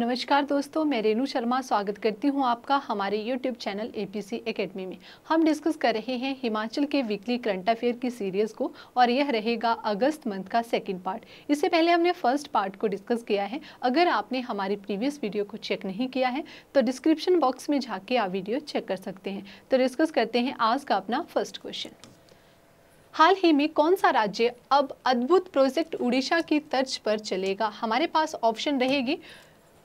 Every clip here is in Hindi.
नमस्कार दोस्तों मैं रेनू शर्मा स्वागत करती हूं आपका हमारे यूट्यूब चैनल एपीसी एकेडमी में हम डिस्कस कर रहे हैं हिमाचल के वीकली करंट अफेयर की सीरीज़ को और यह रहेगा अगस्त मंथ का सेकंड पार्ट इससे पहले हमने फर्स्ट पार्ट को डिस्कस किया है अगर आपने हमारी प्रीवियस वीडियो को चेक नहीं किया है तो डिस्क्रिप्शन बॉक्स में जाके आप वीडियो चेक कर सकते हैं तो डिस्कस करते हैं आज का अपना फर्स्ट क्वेश्चन हाल ही में कौन सा राज्य अब अद्भुत प्रोजेक्ट उड़ीसा की तर्ज पर चलेगा हमारे पास ऑप्शन रहेगी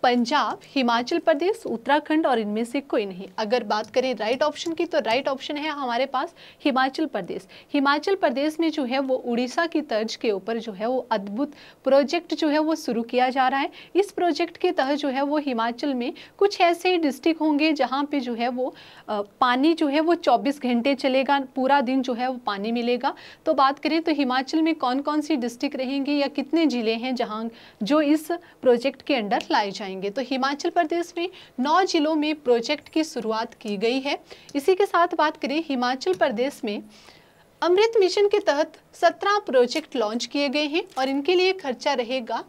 पंजाब हिमाचल प्रदेश उत्तराखंड और इनमें से कोई नहीं अगर बात करें राइट ऑप्शन की तो राइट ऑप्शन है हमारे पास हिमाचल प्रदेश हिमाचल प्रदेश में जो है वो उड़ीसा की तर्ज के ऊपर जो है वो अद्भुत प्रोजेक्ट जो है वो शुरू किया जा रहा है इस प्रोजेक्ट के तहत जो है वो हिमाचल में कुछ ऐसे डिस्ट्रिक्ट होंगे जहाँ पर जो है वो पानी जो है वो चौबीस घंटे चलेगा पूरा दिन जो है वो पानी मिलेगा तो बात करें तो हिमाचल में कौन कौन सी डिस्ट्रिक्ट रहेंगी या कितने ज़िले हैं जहाँ जो इस प्रोजेक्ट के अंडर लाए जाएंगे जाएंगे तो हिमाचल प्रदेश में नौ जिलों में प्रोजेक्ट की शुरुआत की गई है इसी के साथ बात करें हिमाचल प्रदेश में अमृत मिशन के तहत सत्रह प्रोजेक्ट लॉन्च किए गए हैं और इनके लिए खर्चा रहेगा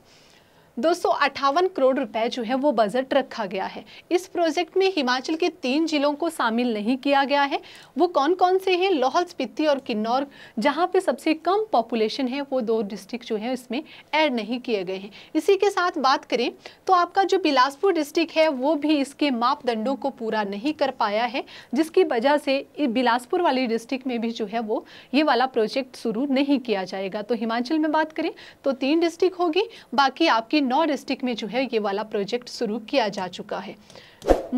दो करोड़ रुपए जो है वो बजट रखा गया है इस प्रोजेक्ट में हिमाचल के तीन जिलों को शामिल नहीं किया गया है वो कौन कौन से हैं लाहौल स्पीति और किन्नौर जहाँ पे सबसे कम पॉपुलेशन है वो दो डिस्ट्रिक्ट जो है इसमें ऐड नहीं किए गए हैं इसी के साथ बात करें तो आपका जो बिलासपुर डिस्ट्रिक्ट है वो भी इसके मापदंडों को पूरा नहीं कर पाया है जिसकी वजह से बिलासपुर वाली डिस्ट्रिक्ट में भी जो है वो ये वाला प्रोजेक्ट शुरू नहीं किया जाएगा तो हिमाचल में बात करें तो तीन डिस्ट्रिक्ट होगी बाकी आपकी नौ डिस्ट्रिक्ट में जो है ये वाला प्रोजेक्ट शुरू किया जा चुका है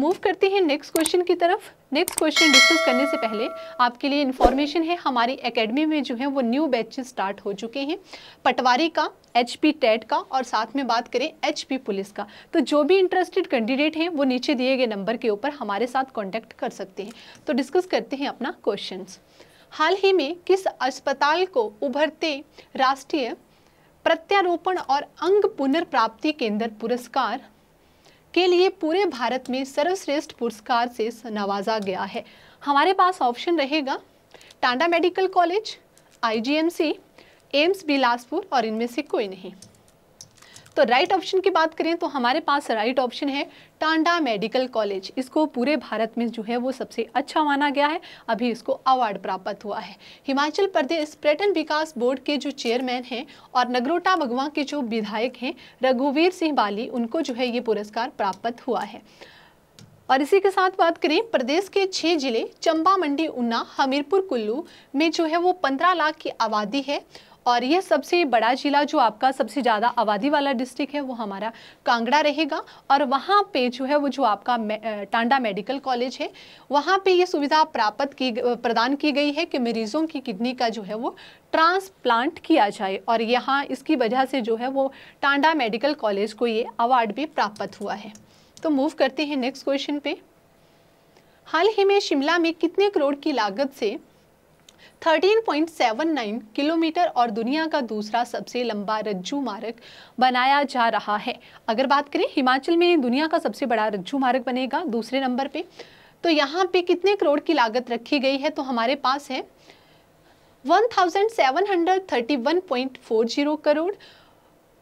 मूव करते हैं नेक्स्ट क्वेश्चन की तरफ नेक्स्ट क्वेश्चन डिस्कस करने से पहले आपके लिए इन्फॉर्मेशन है हमारी एकेडमी में जो है वो न्यू बैचेस स्टार्ट हो चुके हैं पटवारी का एच पी टेट का और साथ में बात करें एच पी पुलिस का तो जो भी इंटरेस्टेड कैंडिडेट हैं वो नीचे दिए गए नंबर के ऊपर हमारे साथ कॉन्टैक्ट कर सकते हैं तो डिस्कस करते हैं अपना क्वेश्चन हाल ही में किस अस्पताल को उभरते राष्ट्रीय प्रत्यारोपण और अंग पुनर्प्राप्ति केंद्र पुरस्कार के लिए पूरे भारत में सर्वश्रेष्ठ पुरस्कार से नवाजा गया है हमारे पास ऑप्शन रहेगा Tanda medical college IGMC AIIMS Bilaspur और इनमें से कोई नहीं तो राइट ऑप्शन की बात करें तो हमारे पास राइट ऑप्शन है टांडा मेडिकल कॉलेज इसको पूरे भारत में जो है वो सबसे अच्छा माना गया है अभी इसको अवार्ड प्राप्त हुआ है हिमाचल प्रदेश पर्यटन विकास बोर्ड के जो चेयरमैन हैं और नगरोटा भगवान के जो विधायक हैं रघुवीर सिंह बाली उनको जो है ये पुरस्कार प्राप्त हुआ है और इसी के साथ बात करें प्रदेश के छः जिले चंबा मंडी ऊना हमीरपुर कुल्लू में जो है वो पंद्रह लाख की आबादी है और ये सबसे बड़ा ज़िला जो आपका सबसे ज़्यादा आबादी वाला डिस्ट्रिक्ट है वो हमारा कांगड़ा रहेगा और वहाँ पे जो है वो जो आपका टांडा मेडिकल कॉलेज है वहाँ पे ये सुविधा प्राप्त की प्रदान की गई है कि मरीज़ों की किडनी का जो है वो ट्रांसप्लांट किया जाए और यहाँ इसकी वजह से जो है वो टांडा मेडिकल कॉलेज को ये अवार्ड भी प्राप्त हुआ है तो मूव करते हैं नेक्स्ट क्वेश्चन पे हाल ही में शिमला में कितने करोड़ की लागत से 13.79 किलोमीटर और दुनिया का दूसरा सबसे लंबा रज्जू मार्ग बनाया जा रहा है अगर बात करें हिमाचल में दुनिया का सबसे बड़ा रज्जू मार्ग बनेगा दूसरे नंबर पे तो यहाँ पे कितने करोड़ की लागत रखी गई है तो हमारे पास है 1731.40 करोड़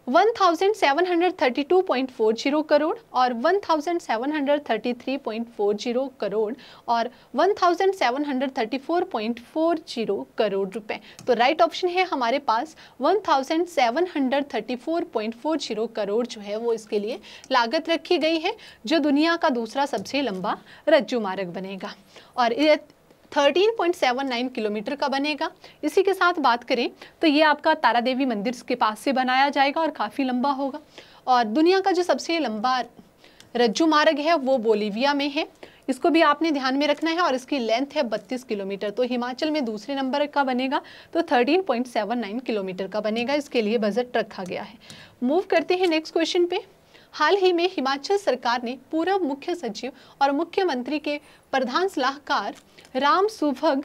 1732.40 करोड़ और 1733.40 करोड़ और 1734.40 करोड़ रुपए तो राइट right ऑप्शन है हमारे पास 1734.40 करोड़ जो है वो इसके लिए लागत रखी गई है जो दुनिया का दूसरा सबसे लंबा रज्जु मार्ग बनेगा और 13.79 किलोमीटर का बनेगा इसी के साथ बात करें तो ये आपका तारा देवी मंदिर के पास से बनाया जाएगा और काफ़ी लंबा होगा और दुनिया का जो सबसे लंबा रज्जू मार्ग है वो बोलीविया में है इसको भी आपने ध्यान में रखना है और इसकी लेंथ है 32 किलोमीटर तो हिमाचल में दूसरे नंबर का बनेगा तो 13.79 किलोमीटर का बनेगा इसके लिए बजट रखा गया है मूव करते हैं नेक्स्ट क्वेश्चन पे हाल ही में हिमाचल सरकार ने पूर्व मुख्य सचिव और मुख्यमंत्री के प्रधान सलाहकार राम सुभग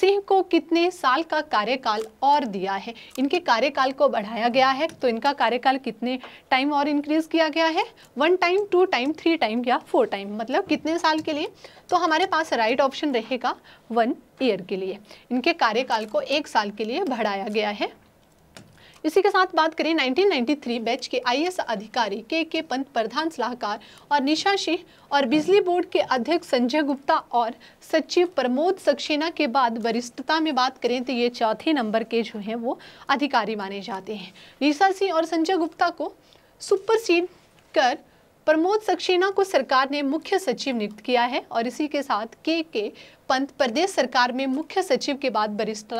सिंह को कितने साल का कार्यकाल और दिया है इनके कार्यकाल को बढ़ाया गया है तो इनका कार्यकाल कितने टाइम और इंक्रीज किया गया है one time two time three time या फोर टाइम मतलब कितने साल के लिए तो हमारे पास राइट ऑप्शन रहेगा वन ईयर के लिए इनके कार्यकाल को एक साल के लिए बढ़ाया गया है इसी के साथ बात करें 1993 बैच के आईएएस अधिकारी के के पंत प्रधान सलाहकार और निशा सिंह और बिजली बोर्ड के अध्यक्ष संजय गुप्ता और सचिव प्रमोद सक्सेना के बाद वरिष्ठता में बात करें तो ये चौथे नंबर के जो हैं वो अधिकारी माने जाते हैं निशा सिंह और संजय गुप्ता को सुपरसीड कर प्रमोद सक्सेना को सरकार ने मुख्य सचिव नियुक्त किया है और इसी के साथ के के पंत प्रदेश सरकार में मुख्य सचिव के बाद वरिष्ठ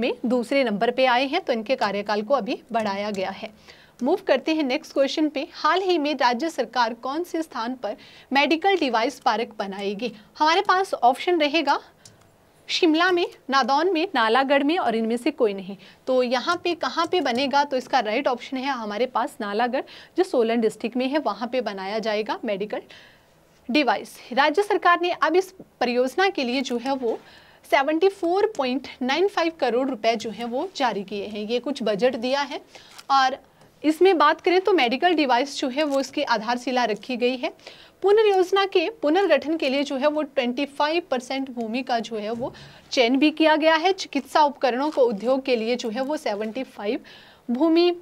में दूसरे नंबर पे आए हैं तो इनके कार्यकाल को अभी बढ़ाया गया है मूव करते हैं नेक्स्ट क्वेश्चन पे हाल ही में राज्य सरकार कौन से स्थान पर मेडिकल डिवाइस पार्क बनाएगी हमारे पास ऑप्शन रहेगा शिमला में नादौन में नालागढ़ में और इनमें से कोई नहीं तो यहाँ पे कहाँ पे बनेगा तो इसका राइट ऑप्शन है हमारे पास नालागढ़ जो सोलन डिस्ट्रिक्ट में है वहाँ पे बनाया जाएगा मेडिकल डिवाइस राज्य सरकार ने अब इस परियोजना के लिए जो है वो 74.95 करोड़ रुपए जो है वो जारी किए हैं ये कुछ बजट दिया है और इसमें बात करें तो मेडिकल डिवाइस जो है वो इसकी आधारशिला रखी गई है पुनर्योजना के पुनर्गठन के लिए जो है वो 25 परसेंट भूमि का जो है वो चयन भी किया गया है चिकित्सा उपकरणों को उद्योग के लिए जो है वो 75 भूमि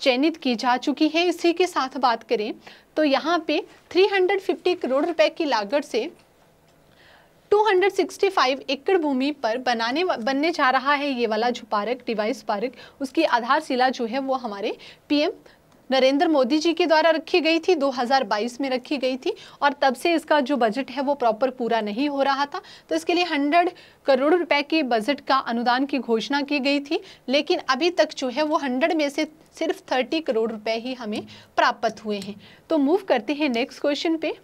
चयनित की जा चुकी है इसी के साथ बात करें तो यहाँ पे 350 करोड़ रुपए की लागत से 265 एकड़ भूमि पर बनाने बनने जा रहा है ये वाला जो पार्क डिवाइस पार्क उसकी आधारशिला जो है वो हमारे पीएम नरेंद्र मोदी जी के द्वारा रखी गई थी 2022 में रखी गई थी और तब से इसका जो बजट है वो प्रॉपर पूरा नहीं हो रहा था तो इसके लिए 100 करोड़ रुपए के बजट का अनुदान की घोषणा की गई थी लेकिन अभी तक जो है वो 100 में से सिर्फ 30 करोड़ रुपए ही हमें प्राप्त हुए हैं तो मूव करते हैं नेक्स्ट क्वेश्चन पे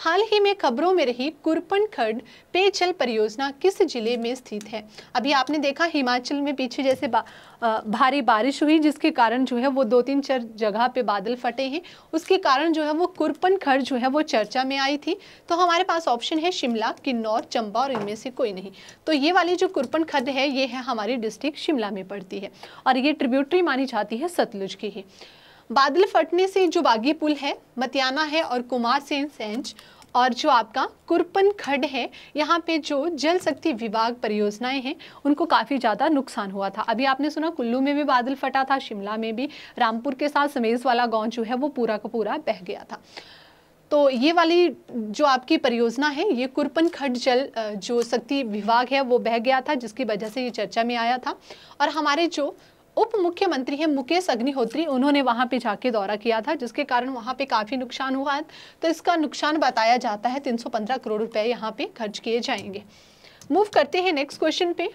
हाल ही में खबरों में रही कुरपन खड पेयजल परियोजना किस जिले में स्थित है अभी आपने देखा हिमाचल में पीछे जैसे बा, आ, भारी बारिश हुई जिसके कारण जो है वो दो तीन चार जगह पे बादल फटे हैं उसके कारण जो है वो कुरपन खड जो है वो चर्चा में आई थी तो हमारे पास ऑप्शन है शिमला किन्नौर चंबा और इनमें से कोई नहीं तो ये वाली जो कुरपन खड है ये है हमारी डिस्ट्रिक्ट शिमला में पड़ती है और ये ट्रिब्यूटरी मानी जाती है सतलुज की ही बादल फटने से जो बागी पुल है मतियाना है और कुमार सेन सेंच और जो आपका कुरपन खड है यहाँ पे जो जल शक्ति विभाग परियोजनाएं हैं उनको काफ़ी ज़्यादा नुकसान हुआ था अभी आपने सुना कुल्लू में भी बादल फटा था शिमला में भी रामपुर के साथ समेज वाला गांव जो है वो पूरा का पूरा बह गया था तो ये वाली जो आपकी परियोजना है ये कुरपन खड जल जो शक्ति विभाग है वो बह गया था जिसकी वजह से ये चर्चा में आया था और हमारे जो उप मुख्यमंत्री हैं मुकेश अग्निहोत्री उन्होंने वहां पे जाके दौरा किया था जिसके कारण वहां पे काफ़ी नुकसान हुआ है तो इसका नुकसान बताया जाता है 315 करोड़ रुपए यहां पे खर्च किए जाएंगे मूव करते हैं नेक्स्ट क्वेश्चन पे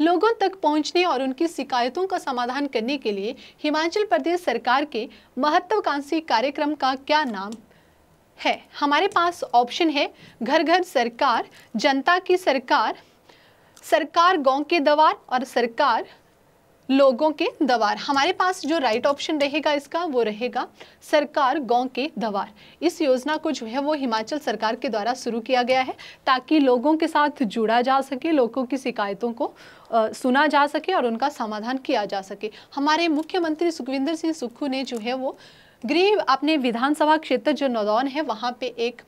लोगों तक पहुंचने और उनकी शिकायतों का समाधान करने के लिए हिमाचल प्रदेश सरकार के महत्वाकांक्षी कार्यक्रम का क्या नाम है हमारे पास ऑप्शन है घर घर सरकार जनता की सरकार सरकार गांव के दवार और सरकार लोगों के दवार हमारे पास जो राइट ऑप्शन रहेगा इसका वो रहेगा सरकार गांव के दवार इस योजना को जो है वो हिमाचल सरकार के द्वारा शुरू किया गया है ताकि लोगों के साथ जुड़ा जा सके लोगों की शिकायतों को सुना जा सके और उनका समाधान किया जा सके हमारे मुख्यमंत्री सुखविंदर सिंह सुक्खू ने जो है वो गृह अपने विधानसभा क्षेत्र जो नदौन है वहाँ पर एक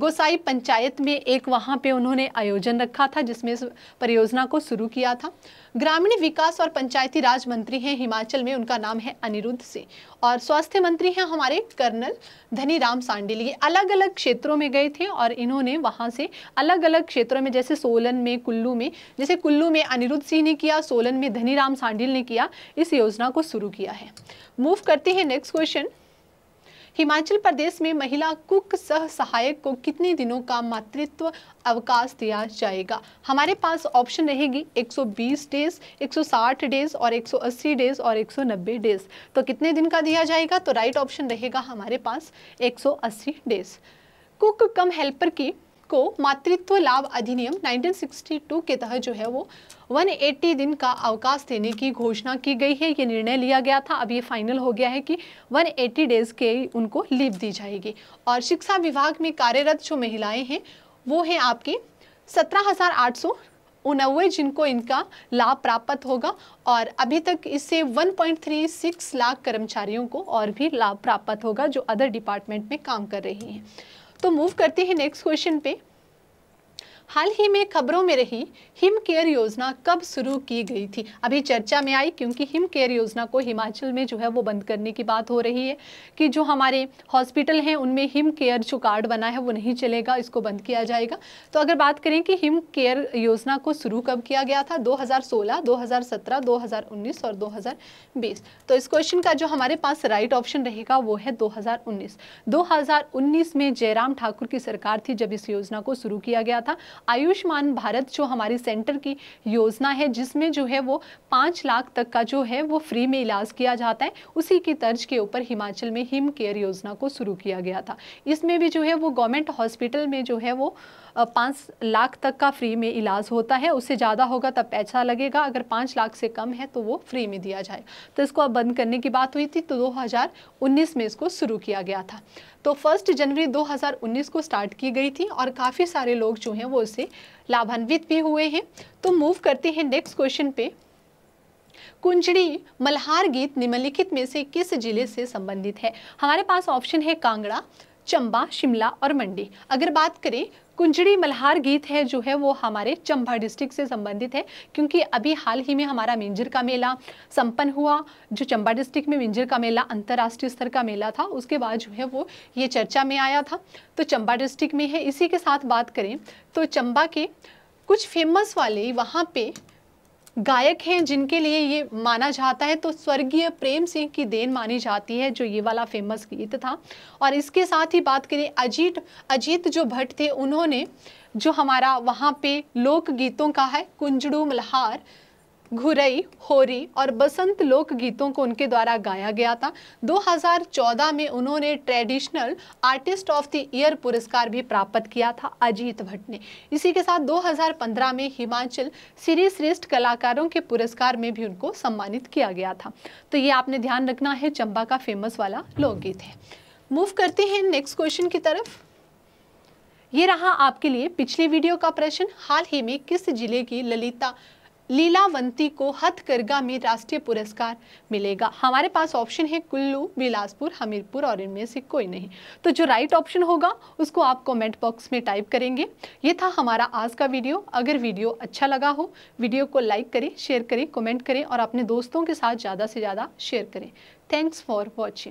गोसाई पंचायत में एक वहाँ पे उन्होंने आयोजन रखा था जिसमें परियोजना को शुरू किया था ग्रामीण विकास और पंचायती राज मंत्री हैं हिमाचल में उनका नाम है अनिरुद्ध सिंह और स्वास्थ्य मंत्री हैं हमारे कर्नल धनी राम सांडिल ये अलग अलग क्षेत्रों में गए थे और इन्होंने वहाँ से अलग अलग क्षेत्रों में जैसे सोलन में कुल्लू में जैसे कुल्लू में अनिरुद्ध सिंह ने किया सोलन में धनी राम सांडिल ने किया इस योजना को शुरू किया है मूव करते हैं नेक्स्ट क्वेश्चन हिमाचल प्रदेश में महिला कुक सह सहायक को कितने दिनों का मातृत्व अवकाश दिया जाएगा हमारे पास ऑप्शन रहेगी 120 डेज 160 डेज और 180 डेज और 190 डेज तो कितने दिन का दिया जाएगा तो राइट ऑप्शन रहेगा हमारे पास 180 डेज कुक कम हेल्पर की को मातृत्व लाभ अधिनियम 1962 के तहत जो है वो 180 दिन का अवकाश देने की घोषणा की गई है ये निर्णय लिया गया था अब ये फाइनल हो गया है कि 180 डेज़ के उनको लीव दी जाएगी और शिक्षा विभाग में कार्यरत जो महिलाएं हैं वो हैं आपकी सत्रह हज़ार आठ सौ उनवे जिनको इनका लाभ प्राप्त होगा और अभी तक इससे 1.36 लाख कर्मचारियों को और भी लाभ प्राप्त होगा जो अदर डिपार्टमेंट में काम कर रही हैं तो मूव करते हैं नेक्स्ट क्वेश्चन पे हाल ही में खबरों में रही हिम केयर योजना कब शुरू की गई थी अभी चर्चा में आई क्योंकि हिम केयर योजना को हिमाचल में जो है वो बंद करने की बात हो रही है कि जो हमारे हॉस्पिटल हैं उनमें हिम केयर जो कार्ड बना है वो नहीं चलेगा इसको बंद किया जाएगा तो अगर बात करें कि हिम केयर योजना को शुरू कब किया गया था दो हजार सोलह और दो तो इस क्वेश्चन का जो हमारे पास राइट ऑप्शन रहेगा वो है दो हज़ार में जयराम ठाकुर की सरकार थी जब इस योजना को शुरू किया गया था आयुष्मान भारत जो हमारी सेंटर की योजना है जिसमें जो है वो पाँच लाख तक का जो है वो फ्री में इलाज किया जाता है उसी की तर्ज के ऊपर हिमाचल में हिम केयर योजना को शुरू किया गया था इसमें भी जो है वो गवर्नमेंट हॉस्पिटल में जो है वो पाँच लाख तक का फ्री में इलाज होता है उससे ज़्यादा होगा तब पैसा लगेगा अगर पाँच लाख से कम है तो वो फ्री में दिया जाए तो इसको अब बंद करने की बात हुई थी तो 2019 में इसको शुरू किया गया था तो फर्स्ट जनवरी 2019 को स्टार्ट की गई थी और काफ़ी सारे लोग जो हैं वो उसे लाभान्वित भी हुए हैं तो मूव करते हैं नेक्स्ट क्वेश्चन पे कुंजड़ी मल्हार गीत निम्नलिखित में से किस जिले से संबंधित है हमारे पास ऑप्शन है कांगड़ा चंबा शिमला और मंडी अगर बात करें कुंजड़ी मल्हार गीत है जो है वो हमारे चंबा डिस्ट्रिक्ट से संबंधित है क्योंकि अभी हाल ही में हमारा मिंजर का मेला संपन्न हुआ जो चंबा डिस्ट्रिक्ट में मिंजर का मेला अंतर्राष्ट्रीय स्तर का मेला था उसके बाद जो है वो ये चर्चा में आया था तो चंबा डिस्ट्रिक्ट में है इसी के साथ बात करें तो चंबा के कुछ फेमस वाले वहाँ पे गायक हैं जिनके लिए ये माना जाता है तो स्वर्गीय प्रेम सिंह की देन मानी जाती है जो ये वाला फेमस गीत था और इसके साथ ही बात करें अजीत अजीत जो भट्ट थे उन्होंने जो हमारा वहाँ पे लोक गीतों का है कुंजड़ू मल्हार घुरई होरी और बसंत लोक गीतों को उनके द्वारा गाया गया था 2014 में उन्होंने traditional artist of the year पुरस्कार भी प्राप्त किया था अजीत भट्ट ने इसी के साथ 2015 में हिमाचल श्रेष्ठ कलाकारों के पुरस्कार में भी उनको सम्मानित किया गया था तो ये आपने ध्यान रखना है चंबा का फेमस वाला लोकगीत है मूव करते हैं नेक्स्ट क्वेश्चन की तरफ ये रहा आपके लिए पिछले वीडियो का प्रश्न हाल ही में किस जिले की ललिता लीलावंती को हथकरघा में राष्ट्रीय पुरस्कार मिलेगा हमारे पास ऑप्शन है कुल्लू बिलासपुर हमीरपुर और इनमें से कोई नहीं तो जो राइट ऑप्शन होगा उसको आप कमेंट बॉक्स में टाइप करेंगे ये था हमारा आज का वीडियो अगर वीडियो अच्छा लगा हो वीडियो को लाइक करें शेयर करें कमेंट करें और अपने दोस्तों के साथ ज़्यादा से ज़्यादा शेयर करें थैंक्स फॉर वॉचिंग